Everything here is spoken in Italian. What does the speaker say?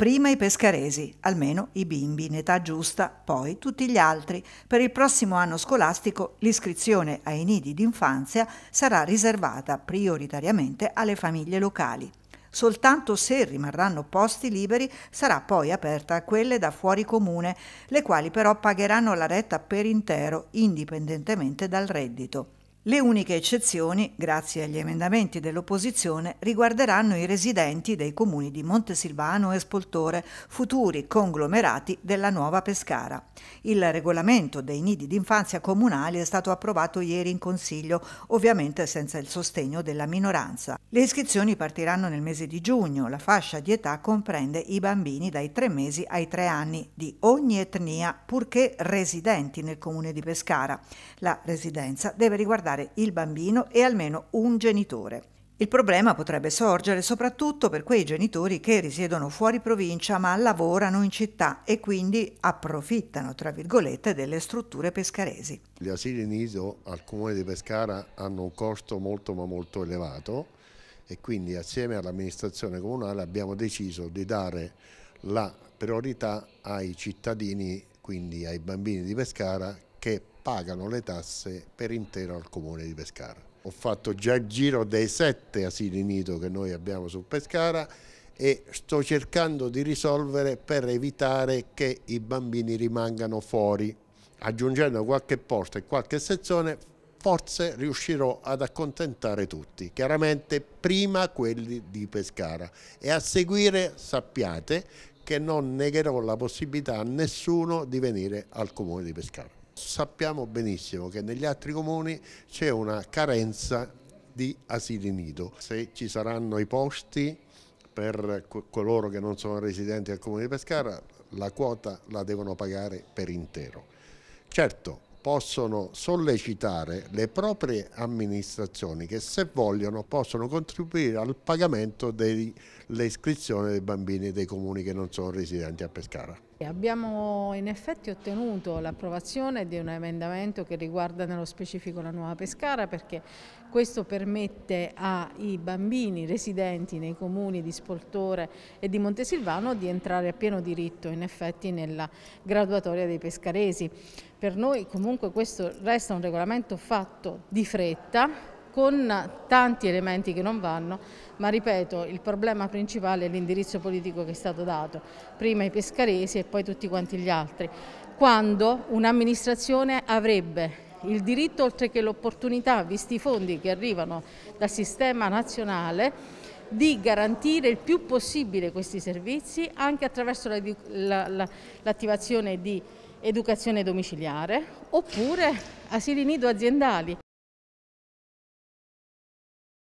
prima i pescaresi, almeno i bimbi in età giusta, poi tutti gli altri. Per il prossimo anno scolastico l'iscrizione ai nidi d'infanzia sarà riservata prioritariamente alle famiglie locali. Soltanto se rimarranno posti liberi sarà poi aperta a quelle da fuori comune, le quali però pagheranno la retta per intero, indipendentemente dal reddito. Le uniche eccezioni, grazie agli emendamenti dell'opposizione, riguarderanno i residenti dei comuni di Montesilvano e Spoltore, futuri conglomerati della nuova Pescara. Il regolamento dei nidi d'infanzia comunali è stato approvato ieri in Consiglio, ovviamente senza il sostegno della minoranza. Le iscrizioni partiranno nel mese di giugno. La fascia di età comprende i bambini dai tre mesi ai tre anni di ogni etnia, purché residenti nel comune di Pescara. La residenza deve riguardare riguardare il bambino e almeno un genitore. Il problema potrebbe sorgere soprattutto per quei genitori che risiedono fuori provincia ma lavorano in città e quindi approfittano, tra virgolette, delle strutture pescaresi. Gli asili nido al comune di Pescara hanno un costo molto ma molto elevato e quindi assieme all'amministrazione comunale abbiamo deciso di dare la priorità ai cittadini, quindi ai bambini di Pescara che pagano le tasse per intero al comune di Pescara. Ho fatto già il giro dei sette asili nido che noi abbiamo su Pescara e sto cercando di risolvere per evitare che i bambini rimangano fuori. Aggiungendo qualche posto e qualche sezione forse riuscirò ad accontentare tutti, chiaramente prima quelli di Pescara e a seguire sappiate che non negherò la possibilità a nessuno di venire al comune di Pescara sappiamo benissimo che negli altri comuni c'è una carenza di asili nido. Se ci saranno i posti per coloro che non sono residenti al comune di Pescara, la quota la devono pagare per intero. Certo, possono sollecitare le proprie amministrazioni che se vogliono possono contribuire al pagamento dell'iscrizione dei bambini dei comuni che non sono residenti a Pescara. Abbiamo in effetti ottenuto l'approvazione di un emendamento che riguarda nello specifico la nuova Pescara perché questo permette ai bambini residenti nei comuni di Spoltore e di Montesilvano di entrare a pieno diritto in effetti nella graduatoria dei pescaresi. Per noi comunque questo resta un regolamento fatto di fretta con tanti elementi che non vanno, ma ripeto, il problema principale è l'indirizzo politico che è stato dato, prima i pescaresi e poi tutti quanti gli altri, quando un'amministrazione avrebbe il diritto oltre che l'opportunità, visti i fondi che arrivano dal sistema nazionale, di garantire il più possibile questi servizi anche attraverso l'attivazione di educazione domiciliare oppure asili nido aziendali